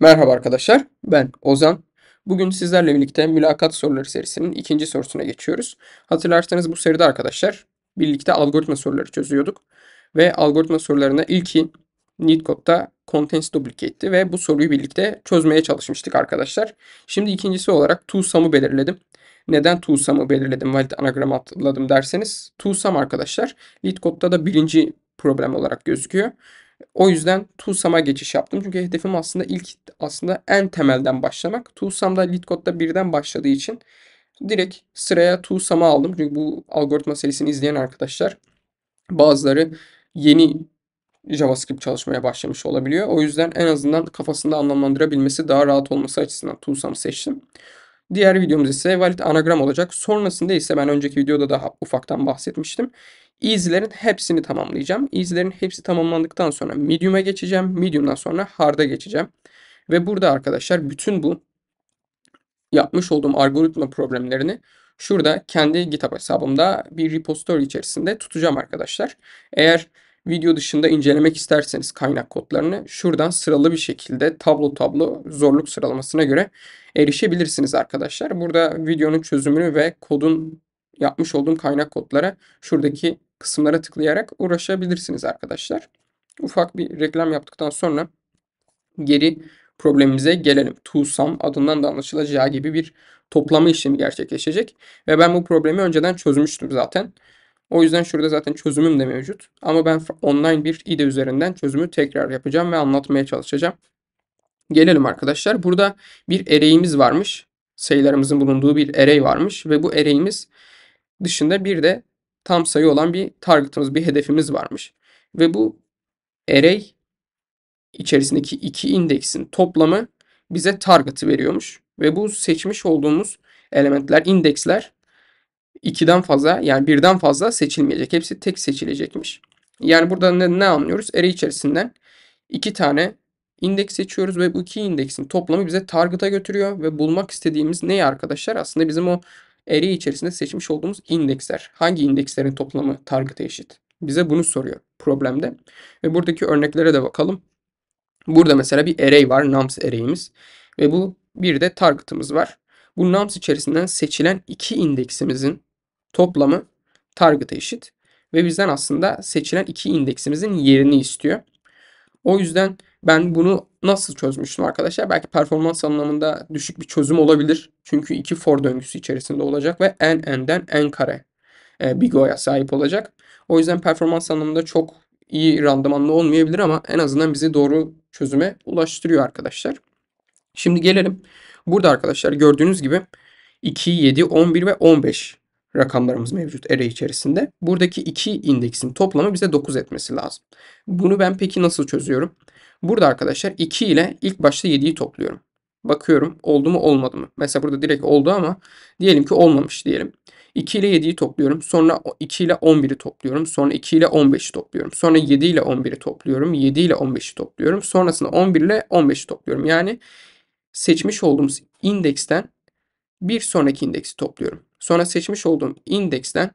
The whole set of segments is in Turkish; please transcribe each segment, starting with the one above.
Merhaba arkadaşlar, ben Ozan. Bugün sizlerle birlikte mülakat soruları serisinin ikinci sorusuna geçiyoruz. Hatırlarsanız bu seride arkadaşlar birlikte algoritma soruları çözüyorduk. Ve algoritma sorularına ilki Neatcode'da Contents Duplicate'ti ve bu soruyu birlikte çözmeye çalışmıştık arkadaşlar. Şimdi ikincisi olarak TwoSum'u belirledim. Neden TwoSum'u belirledim, valid anagram atladım derseniz TwoSum arkadaşlar Leetcode'da da birinci problem olarak gözüküyor. O yüzden TUSAM'a geçiş yaptım. Çünkü hedefim aslında ilk aslında en temelden başlamak. TUSAM'da LeetCode'da birden başladığı için direkt sıraya TUSAM'ı aldım. Çünkü bu algoritma serisini izleyen arkadaşlar bazıları yeni JavaScript çalışmaya başlamış olabiliyor. O yüzden en azından kafasında anlamlandırabilmesi daha rahat olması açısından TUSAM'ı seçtim. Diğer videomuz ise valid anagram olacak. Sonrasında ise ben önceki videoda daha ufaktan bahsetmiştim. Easy'lerin hepsini tamamlayacağım. Easy'lerin hepsi tamamlandıktan sonra medium'a geçeceğim. Medium'dan sonra hard'a geçeceğim. Ve burada arkadaşlar bütün bu yapmış olduğum algoritma problemlerini şurada kendi GitHub hesabımda bir repository içerisinde tutacağım arkadaşlar. Eğer video dışında incelemek isterseniz kaynak kodlarını şuradan sıralı bir şekilde tablo tablo zorluk sıralamasına göre erişebilirsiniz arkadaşlar. Burada videonun çözümünü ve kodun yapmış olduğum kaynak kodlara şuradaki kısımlara tıklayarak uğraşabilirsiniz arkadaşlar. Ufak bir reklam yaptıktan sonra geri problemimize gelelim. TUSAM adından da anlaşılacağı gibi bir toplama işlemi gerçekleşecek. Ve ben bu problemi önceden çözmüştüm zaten. O yüzden şurada zaten çözümüm de mevcut. Ama ben online bir IDE üzerinden çözümü tekrar yapacağım ve anlatmaya çalışacağım. Gelelim arkadaşlar. Burada bir array'imiz varmış. Sayılarımızın bulunduğu bir erey varmış. Ve bu array'imiz dışında bir de tam sayı olan bir target'ımız, bir hedefimiz varmış. Ve bu array içerisindeki iki indeksin toplamı bize target'ı veriyormuş. Ve bu seçmiş olduğumuz elementler, indeksler ikiden fazla yani birden fazla seçilmeyecek. Hepsi tek seçilecekmiş. Yani burada ne, ne anlıyoruz? Array içerisinden iki tane indeks seçiyoruz ve bu iki indeksin toplamı bize target'a götürüyor ve bulmak istediğimiz ne arkadaşlar? Aslında bizim o Array içerisinde seçmiş olduğumuz indeksler hangi indekslerin toplamı target'e eşit? Bize bunu soruyor problemde. Ve buradaki örneklere de bakalım. Burada mesela bir array var. Nums array'imiz. Ve bu bir de target'ımız var. Bu nums içerisinden seçilen iki indeksimizin toplamı target'e eşit. Ve bizden aslında seçilen iki indeksimizin yerini istiyor. O yüzden ben bunu nasıl çözmüştüm arkadaşlar? Belki performans anlamında düşük bir çözüm olabilir. Çünkü iki for döngüsü içerisinde olacak ve n n'den n kare e, bir goya sahip olacak. O yüzden performans anlamında çok iyi randımanlı olmayabilir ama en azından bizi doğru çözüme ulaştırıyor arkadaşlar. Şimdi gelelim. Burada arkadaşlar gördüğünüz gibi 2, 7, 11 ve 15 rakamlarımız mevcut array içerisinde. Buradaki iki indeksin toplamı bize 9 etmesi lazım. Bunu ben peki nasıl çözüyorum? Burada arkadaşlar 2 ile ilk başta 7'yi topluyorum. Bakıyorum oldu mu olmadı mı? Mesela burada direkt oldu ama diyelim ki olmamış diyelim. 2 ile 7'yi topluyorum. Sonra 2 ile 11'i topluyorum. Sonra 2 ile 15'i topluyorum. Sonra 7 ile 11'i topluyorum. 7 ile 15'i topluyorum. Sonrasında 11 ile 15'i topluyorum. Yani seçmiş olduğumuz indeksten bir sonraki indeksi topluyorum. Sonra seçmiş olduğum indeksten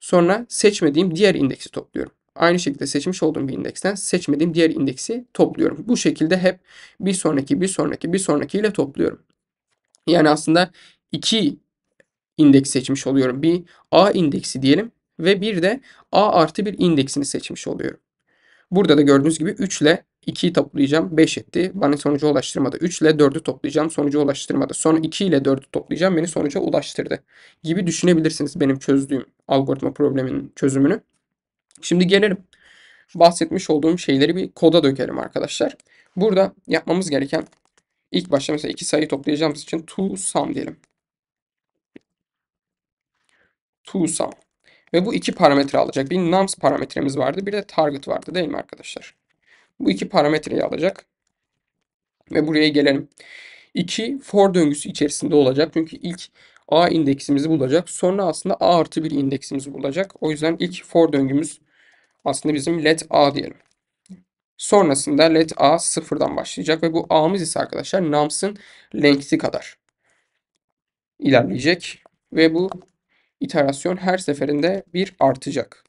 sonra seçmediğim diğer indeksi topluyorum. Aynı şekilde seçmiş olduğum bir indeksten seçmediğim diğer indeksi topluyorum. Bu şekilde hep bir sonraki, bir sonraki, bir sonraki ile topluyorum. Yani aslında iki indeks seçmiş oluyorum. Bir A indeksi diyelim ve bir de A artı bir indeksini seçmiş oluyorum. Burada da gördüğünüz gibi 3 ile 2'yi toplayacağım. 5 etti. Bana sonucu ulaştırmadı. 3 ile 4'ü toplayacağım. sonucu ulaştırmadı. Sonra 2 ile 4'ü toplayacağım. Beni sonuca ulaştırdı. Gibi düşünebilirsiniz benim çözdüğüm algoritma probleminin çözümünü. Şimdi gelelim bahsetmiş olduğum şeyleri bir koda dökelim arkadaşlar. Burada yapmamız gereken ilk başta mesela iki sayı toplayacağımız için to sum diyelim. To sum. Ve bu iki parametre alacak. Bir nums parametremiz vardı. Bir de target vardı değil mi arkadaşlar? Bu iki parametreyi alacak. Ve buraya gelelim. İki for döngüsü içerisinde olacak. Çünkü ilk a indeksimizi bulacak. Sonra aslında a artı bir indeksimizi bulacak. O yüzden ilk for döngümüz aslında bizim let a diyelim. Sonrasında let a sıfırdan başlayacak ve bu a'mız ise arkadaşlar namsın length'i kadar ilerleyecek. Ve bu iterasyon her seferinde bir artacak.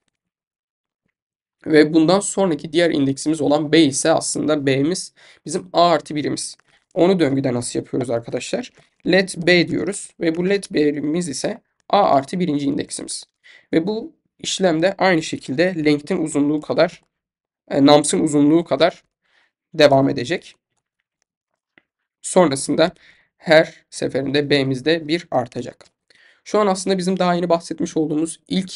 Ve bundan sonraki diğer indeksimiz olan b ise aslında b'miz bizim a artı birimiz. Onu döngüde nasıl yapıyoruz arkadaşlar? Let b diyoruz ve bu let b'imiz ise a artı birinci indeksimiz. Ve bu işlemde aynı şekilde length'in uzunluğu kadar, e, nums'ın uzunluğu kadar devam edecek. Sonrasında her seferinde b'mizde 1 artacak. Şu an aslında bizim daha yeni bahsetmiş olduğumuz ilk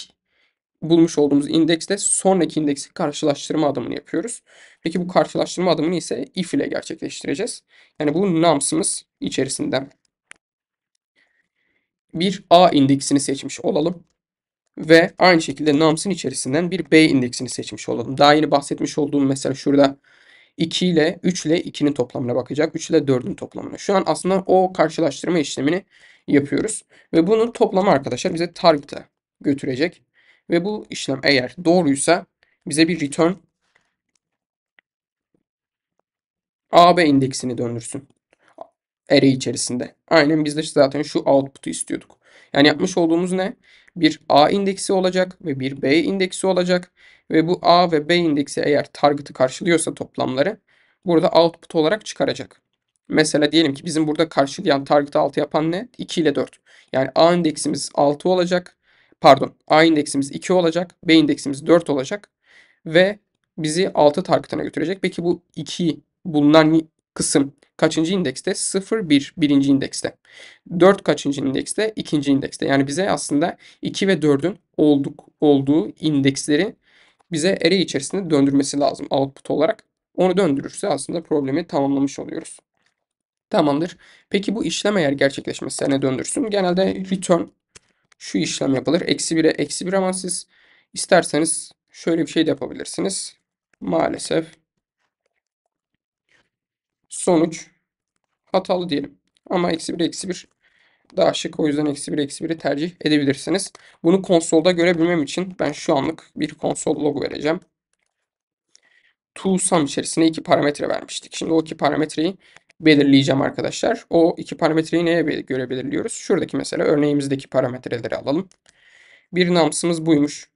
bulmuş olduğumuz indekste sonraki indeksi karşılaştırma adımını yapıyoruz. Peki bu karşılaştırma adımını ise if ile gerçekleştireceğiz. Yani bu namsımız içerisinden bir a indeksini seçmiş olalım ve aynı şekilde nums'in içerisinden bir b indeksini seçmiş olalım. Daha yeni bahsetmiş olduğum mesela şurada 2 ile 3 ile 2'nin toplamına bakacak. 3 ile 4'ün toplamına. Şu an aslında o karşılaştırma işlemini yapıyoruz. Ve bunun toplamı arkadaşlar bize target'a götürecek. Ve bu işlem eğer doğruysa bize bir return AB indeksini döndürsün. Array içerisinde. Aynen biz de zaten şu output'u istiyorduk. Yani yapmış olduğumuz ne? Bir A indeksi olacak ve bir B indeksi olacak. Ve bu A ve B indeksi eğer target'ı karşılıyorsa toplamları burada output olarak çıkaracak. Mesela diyelim ki bizim burada karşılayan target'ı 6 yapan ne? 2 ile 4. Yani A indeksimiz 6 olacak. Pardon A indeksimiz 2 olacak. B indeksimiz 4 olacak. Ve bizi 6 target'ına götürecek. Peki bu 2 bulunan kısım kaçıncı indekste? 0, 1 birinci indekste. 4 kaçıncı indekste? ikinci indekste. Yani bize aslında 2 ve 4'ün olduk, olduğu indeksleri bize array içerisinde döndürmesi lazım output olarak. Onu döndürürse aslında problemi tamamlamış oluyoruz. Tamamdır. Peki bu işlem eğer gerçekleşmesi ne döndürsün? Genelde return şu işlem yapılır. Eksi 1'e eksi 1 ama siz isterseniz şöyle bir şey de yapabilirsiniz. Maalesef sonuç hatalı diyelim. Ama eksi 1 eksi 1 daha şık. O yüzden eksi 1 eksi 1'i tercih edebilirsiniz. Bunu konsolda görebilmem için ben şu anlık bir konsol logo vereceğim. ToSum içerisinde iki parametre vermiştik. Şimdi o iki parametreyi belirleyeceğim arkadaşlar. O iki parametreyi neye göre belirliyoruz? Şuradaki mesela örneğimizdeki parametreleri alalım. Bir namsımız buymuş.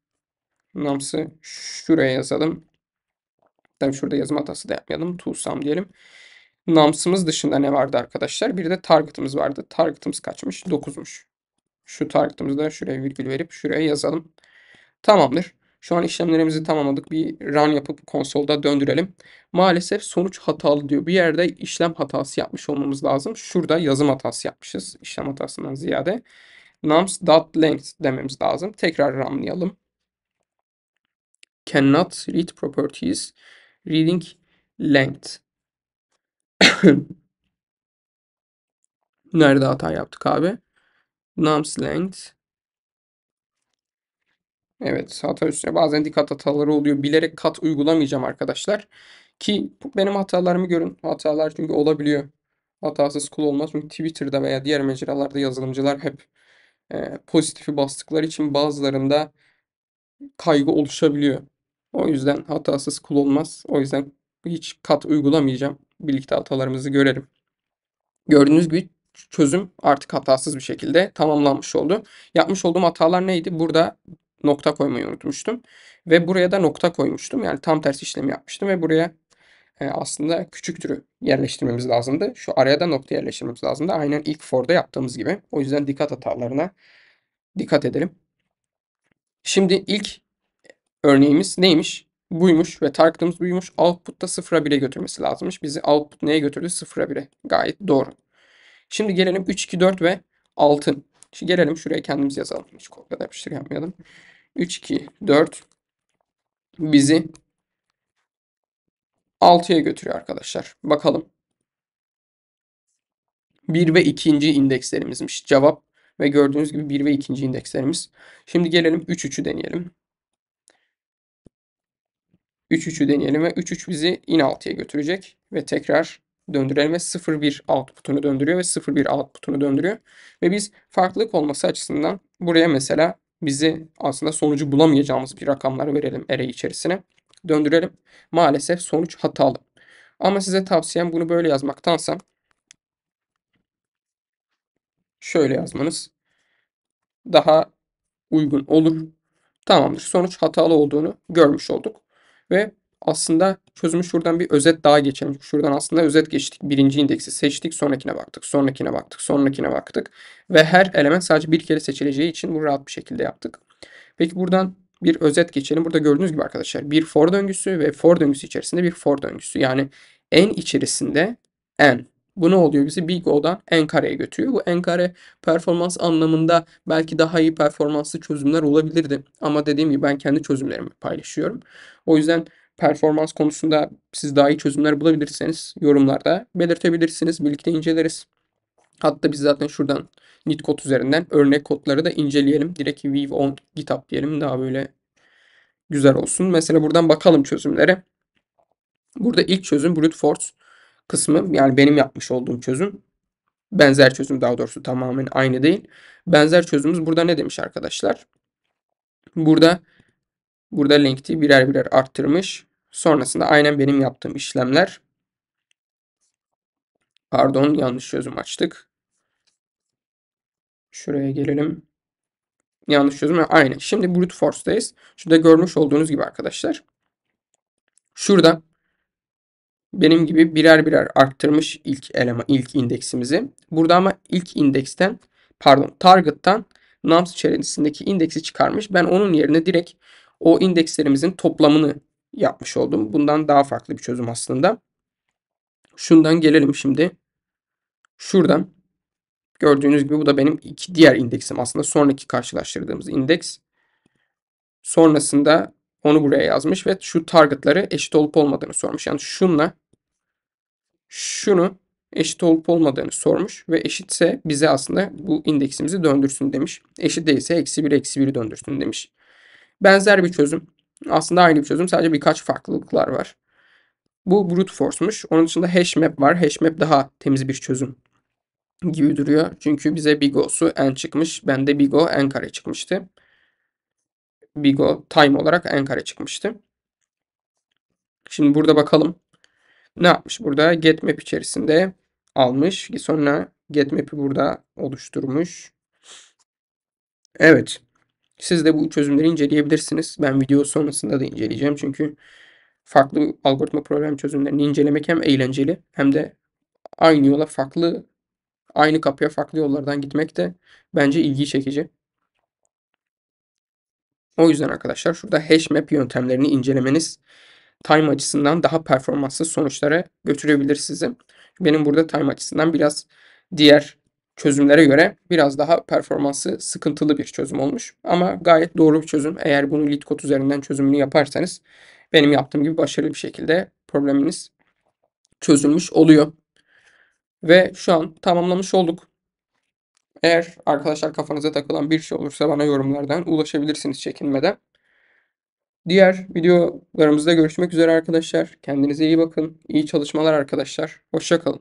Namsı şuraya yazalım. Tabii şurada yazım hatası da yapmayalım. ToSum diyelim. Nums'ımız dışında ne vardı arkadaşlar? Bir de target'ımız vardı. Target'ımız kaçmış? 9'muş. Şu target'ımızı da şuraya virgül verip şuraya yazalım. Tamamdır. Şu an işlemlerimizi tamamladık. Bir run yapıp konsolda döndürelim. Maalesef sonuç hatalı diyor. Bir yerde işlem hatası yapmış olmamız lazım. Şurada yazım hatası yapmışız. İşlem hatasından ziyade. Nums.length dememiz lazım. Tekrar runlayalım. Cannot read properties. Reading length. Nerede hata yaptık abi? Nums length. Evet hata üstüne bazen dikkat hataları oluyor. Bilerek kat uygulamayacağım arkadaşlar. Ki benim hatalarımı görün. Hatalar çünkü olabiliyor. Hatasız kul olmaz. Çünkü Twitter'da veya diğer mecralarda yazılımcılar hep e, pozitifi bastıkları için bazılarında kaygı oluşabiliyor. O yüzden hatasız kul olmaz. O yüzden hiç kat uygulamayacağım birlikte hatalarımızı görelim. Gördüğünüz gibi çözüm artık hatasız bir şekilde tamamlanmış oldu. Yapmış olduğum hatalar neydi? Burada nokta koymayı unutmuştum. Ve buraya da nokta koymuştum. Yani tam tersi işlemi yapmıştım ve buraya e, aslında küçük türü yerleştirmemiz lazımdı. Şu araya da nokta yerleştirmemiz lazımdı. Aynen ilk for'da yaptığımız gibi. O yüzden dikkat hatalarına dikkat edelim. Şimdi ilk örneğimiz neymiş? buymuş ve target'ımız buymuş. Output'ta sıfıra bile götürmesi lazımmış. Bizi output neye götürdü? Sıfıra bile Gayet doğru. Şimdi gelelim 3, 2, 4 ve 6. Şimdi gelelim şuraya kendimiz yazalım. Hiç kopyala yapıştır yapmayalım. 3, 2, 4 bizi 6'ya götürüyor arkadaşlar. Bakalım. 1 ve 2. indekslerimizmiş. Cevap ve gördüğünüz gibi 1 ve 2. indekslerimiz. Şimdi gelelim 3, 3'ü deneyelim. 3-3'ü deneyelim ve 3-3 bizi in 6'ya götürecek ve tekrar döndürelim ve 0-1 output'unu döndürüyor ve 0-1 output'unu döndürüyor. Ve biz farklılık olması açısından buraya mesela bizi aslında sonucu bulamayacağımız bir rakamlar verelim array içerisine. Döndürelim. Maalesef sonuç hatalı. Ama size tavsiyem bunu böyle yazmaktansa şöyle yazmanız daha uygun olur. Tamamdır. Sonuç hatalı olduğunu görmüş olduk. Ve aslında çözümü şuradan bir özet daha geçelim. Şuradan aslında özet geçtik. Birinci indeksi seçtik. Sonrakine baktık. Sonrakine baktık. Sonrakine baktık. Ve her element sadece bir kere seçileceği için bunu rahat bir şekilde yaptık. Peki buradan bir özet geçelim. Burada gördüğünüz gibi arkadaşlar bir for döngüsü ve for döngüsü içerisinde bir for döngüsü. Yani en içerisinde en bu ne oluyor? Bizi Big O'dan enkareye götürüyor. Bu enkare performans anlamında belki daha iyi performanslı çözümler olabilirdi. Ama dediğim gibi ben kendi çözümlerimi paylaşıyorum. O yüzden performans konusunda siz daha iyi çözümler bulabilirseniz yorumlarda belirtebilirsiniz. Birlikte inceleriz. Hatta biz zaten şuradan nit kod üzerinden örnek kodları da inceleyelim. Direkt Weave on GitHub diyelim daha böyle güzel olsun. Mesela buradan bakalım çözümlere. Burada ilk çözüm brute force kısmı yani benim yapmış olduğum çözüm benzer çözüm daha doğrusu tamamen aynı değil. Benzer çözümümüz burada ne demiş arkadaşlar? Burada burada linkti birer birer arttırmış. Sonrasında aynen benim yaptığım işlemler pardon yanlış çözüm açtık. Şuraya gelelim. Yanlış çözüm aynı. Şimdi brute force'dayız. Şurada görmüş olduğunuz gibi arkadaşlar. Şurada benim gibi birer birer arttırmış ilk eleman ilk indeksimizi. Burada ama ilk indeksten pardon target'tan nums içerisindeki indeksi çıkarmış. Ben onun yerine direkt o indekslerimizin toplamını yapmış oldum. Bundan daha farklı bir çözüm aslında. Şundan gelelim şimdi. Şuradan gördüğünüz gibi bu da benim iki diğer indeksim aslında sonraki karşılaştırdığımız indeks. Sonrasında onu buraya yazmış ve şu targetları eşit olup olmadığını sormuş. Yani şunla şunu eşit olup olmadığını sormuş ve eşitse bize aslında bu indeksimizi döndürsün demiş. Eşit değilse eksi 1 eksi 1'i döndürsün demiş. Benzer bir çözüm. Aslında aynı bir çözüm sadece birkaç farklılıklar var. Bu brute force'muş. Onun dışında hash map var. Hash map daha temiz bir çözüm gibi duruyor. Çünkü bize bigos'u n çıkmış. Bende bigo n kare çıkmıştı big O time olarak n çıkmıştı. Şimdi burada bakalım. Ne yapmış burada? Get map içerisinde almış. Sonra get map'i burada oluşturmuş. Evet. Siz de bu çözümleri inceleyebilirsiniz. Ben video sonrasında da inceleyeceğim. Çünkü farklı algoritma problem çözümlerini incelemek hem eğlenceli hem de aynı yola farklı aynı kapıya farklı yollardan gitmek de bence ilgi çekici. O yüzden arkadaşlar şurada hash map yöntemlerini incelemeniz time açısından daha performanslı sonuçlara götürebilir sizi. Benim burada time açısından biraz diğer çözümlere göre biraz daha performansı sıkıntılı bir çözüm olmuş. Ama gayet doğru bir çözüm. Eğer bunu LeetCode üzerinden çözümünü yaparsanız benim yaptığım gibi başarılı bir şekilde probleminiz çözülmüş oluyor. Ve şu an tamamlamış olduk. Eğer arkadaşlar kafanıza takılan bir şey olursa bana yorumlardan ulaşabilirsiniz çekinmeden. Diğer videolarımızda görüşmek üzere arkadaşlar. Kendinize iyi bakın. İyi çalışmalar arkadaşlar. Hoşçakalın.